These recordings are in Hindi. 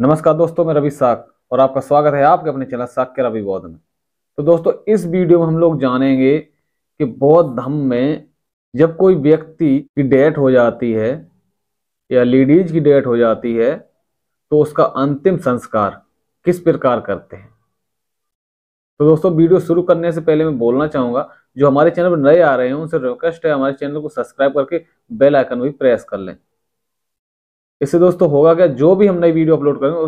नमस्कार दोस्तों मैं रवि साक और आपका स्वागत है आपके अपने चैनल साक के रवि बौद्ध में तो दोस्तों इस वीडियो में हम लोग जानेंगे कि बौद्ध धर्म में जब कोई व्यक्ति की डेथ हो जाती है या लेडीज की डेथ हो जाती है तो उसका अंतिम संस्कार किस प्रकार करते हैं तो दोस्तों वीडियो शुरू करने से पहले मैं बोलना चाहूंगा जो हमारे चैनल पर नए आ रहे हैं उनसे रिक्वेस्ट है हमारे चैनल को सब्सक्राइब करके बेल आइकन भी प्रेस कर लें इससे दोस्तों होगा क्या जो भी हम नई वीडियो अपलोड करेंगे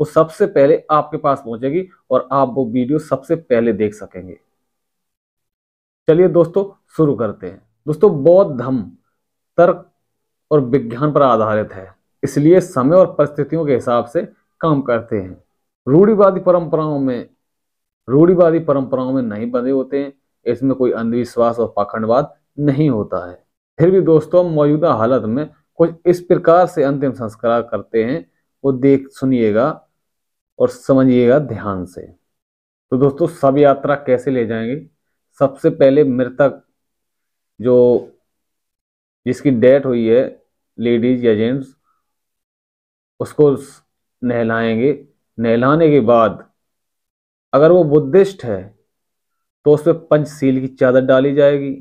वो सबसे पहले आपके पास पहुंचेगी और आप वो वीडियो सबसे पहले देख सकेंगे चलिए दोस्तों शुरू करते हैं दोस्तों बौद्ध धर्म तर्क और विज्ञान पर आधारित है इसलिए समय और परिस्थितियों के हिसाब से काम करते हैं रूढ़ीवादी परंपराओं में रूढ़ीवादी परंपराओं में नहीं बने होते हैं इसमें कोई अंधविश्वास और पाखंडवाद नहीं होता है फिर भी दोस्तों मौजूदा हालत में कुछ इस प्रकार से अंतिम संस्कार करते हैं वो देख सुनिएगा और समझिएगा ध्यान से तो दोस्तों सब यात्रा कैसे ले जाएंगे सबसे पहले मृतक जो जिसकी डेथ हुई है लेडीज या जेंट्स उसको नहलाएंगे नहलाने के बाद अगर वो बुद्धिस्ट है तो उस पर पंचशील की चादर डाली जाएगी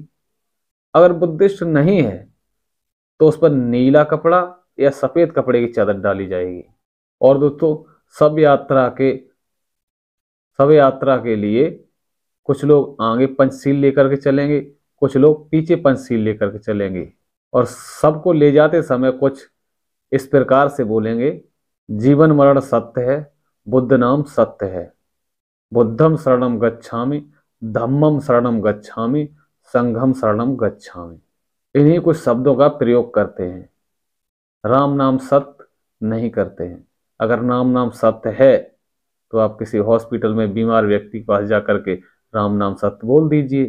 अगर बुद्धिस्ट नहीं है तो उस पर नीला कपड़ा या सफ़ेद कपड़े की चादर डाली जाएगी और दोस्तों सब यात्रा के सब यात्रा के लिए कुछ लोग आगे पंचशील लेकर के चलेंगे कुछ लोग पीछे पंचशील लेकर के चलेंगे और सबको ले जाते समय कुछ इस प्रकार से बोलेंगे जीवन मरण सत्य है बुद्ध नाम सत्य है बुद्धम शरणम गच्छामि धम्मम शरणम गच्छामि संघम शरणम गच्छामि इन्हीं कुछ शब्दों का प्रयोग करते हैं राम नाम सत्य नहीं करते हैं अगर नाम नाम सत्य है तो आप किसी हॉस्पिटल में बीमार व्यक्ति के पास जाकर के राम नाम सत्य बोल दीजिए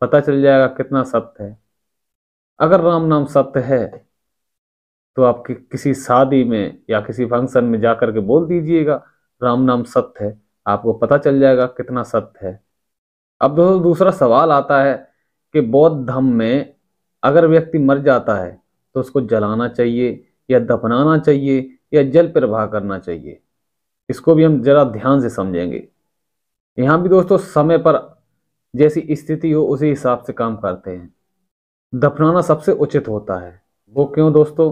पता चल जाएगा कितना सत्य है अगर राम नाम सत्य है तो आप कि, किसी शादी में या किसी फंक्शन में जाकर के बोल दीजिएगा राम नाम सत्य है आपको पता चल जाएगा कितना सत्य है अब दोस्तों दूसरा सवाल आता है कि बौद्ध धर्म में अगर व्यक्ति मर जाता है तो उसको जलाना चाहिए या दफनाना चाहिए या जल प्रवाह करना चाहिए इसको भी हम जरा ध्यान से समझेंगे यहाँ भी दोस्तों समय पर जैसी स्थिति हो उसी हिसाब से काम करते हैं दफनाना सबसे उचित होता है वो क्यों दोस्तों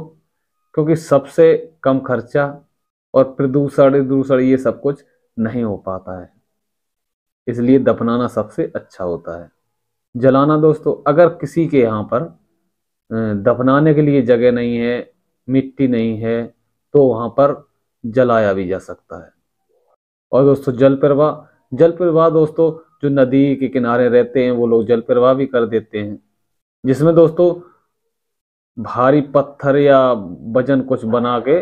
क्योंकि सबसे कम खर्चा और प्रदूषण दूषण ये सब कुछ नहीं हो पाता है इसलिए दफनाना सबसे अच्छा होता है जलाना दोस्तों अगर किसी के यहाँ पर दफनाने के लिए जगह नहीं है मिट्टी नहीं है तो वहाँ पर जलाया भी जा सकता है और दोस्तों जल प्रवाह जल प्रवाह दोस्तों जो नदी के किनारे रहते हैं वो लोग जल प्रवाह भी कर देते हैं जिसमें दोस्तों भारी पत्थर या वजन कुछ बना के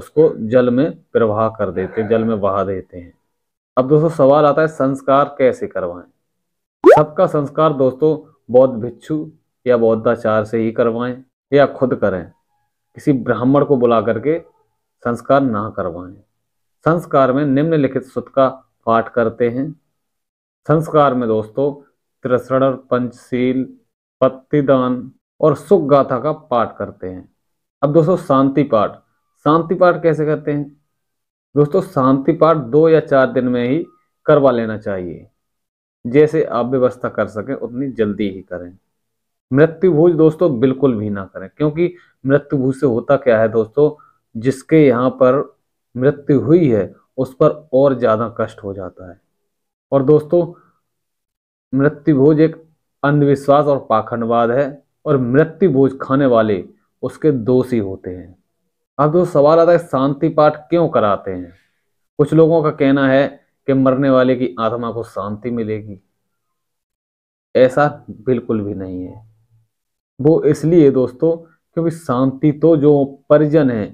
उसको जल में प्रवाह कर देते हैं जल में बहा देते हैं अब दोस्तों सवाल आता है संस्कार कैसे करवाएं सबका संस्कार दोस्तों बौद्ध भिक्षु या बौद्धाचार से ही करवाएं या खुद करें किसी ब्राह्मण को बुला करके संस्कार ना करवाएं संस्कार में निम्नलिखित सुत का पाठ करते हैं संस्कार में दोस्तों तिरसण पंचशील पत्तीदान और सुख गाथा का पाठ करते हैं अब दोस्तों शांति पाठ शांति पाठ कैसे करते हैं दोस्तों शांति पाठ दो या चार दिन में ही करवा लेना चाहिए जैसे आप व्यवस्था कर सकें उतनी जल्दी ही करें मृत्यु भोज दोस्तों बिल्कुल भी ना करें क्योंकि मृत्यु भोज से होता क्या है दोस्तों जिसके यहाँ पर मृत्यु हुई है उस पर और ज़्यादा कष्ट हो जाता है और दोस्तों मृत्यु भोज एक अंधविश्वास और पाखंडवाद है और मृत्यु भोज खाने वाले उसके दोषी होते हैं अब दोस्त सवाल आता है शांति पाठ क्यों कराते हैं कुछ लोगों का कहना है कि मरने वाले की आत्मा को शांति मिलेगी ऐसा बिल्कुल भी नहीं है वो इसलिए दोस्तों क्योंकि शांति तो जो परिजन है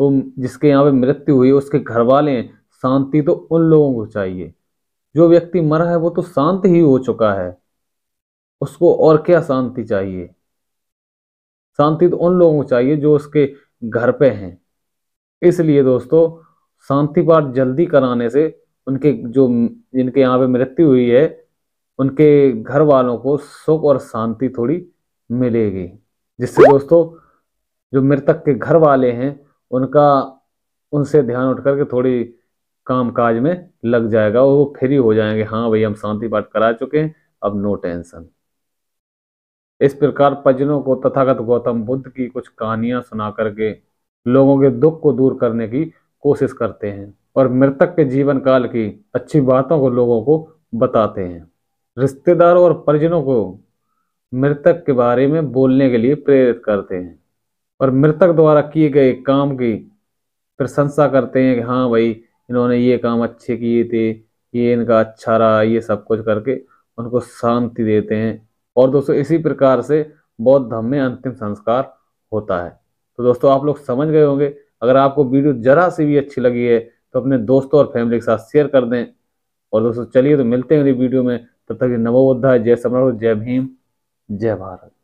वो तो जिसके यहाँ पे मृत्यु हुई उसके घर वाले हैं शांति तो उन लोगों को चाहिए जो व्यक्ति मरा है वो तो शांत ही हो चुका है उसको और क्या शांति चाहिए शांति तो उन लोगों को चाहिए जो उसके घर पे हैं इसलिए दोस्तों शांति पाठ जल्दी कराने से उनके जो जिनके यहाँ पे मृत्यु हुई है उनके घर वालों को सुख और शांति थोड़ी मिलेगी जिससे दोस्तों जो मृतक के घर वाले हैं उनका उनसे ध्यान उठ करके थोड़ी काम काज में लग जाएगा वो फ्री हो जाएंगे हाँ भाई हम शांति पाठ करा चुके हैं अब नो टेंशन इस प्रकार पजनों को तथागत गौतम बुद्ध की कुछ कहानियां सुना करके लोगों के दुख को दूर करने की कोशिश करते हैं और मृतक के जीवन काल की अच्छी बातों को लोगों को बताते हैं रिश्तेदारों और परिजनों को मृतक के बारे में बोलने के लिए प्रेरित करते हैं और मृतक द्वारा किए गए काम की प्रशंसा करते हैं कि हाँ भाई इन्होंने ये काम अच्छे किए थे ये इनका अच्छा रहा ये सब कुछ करके उनको शांति देते हैं और दोस्तों इसी प्रकार से बौद्ध धर्म में अंतिम संस्कार होता है तो दोस्तों आप लोग समझ गए होंगे अगर आपको वीडियो जरा सी भी अच्छी लगी है तो अपने दोस्तों और फैमिली के साथ शेयर कर दें और दोस्तों चलिए तो मिलते हैं अगली वीडियो में तब तक नवोद्धा जय समरा जय भीम जय भारत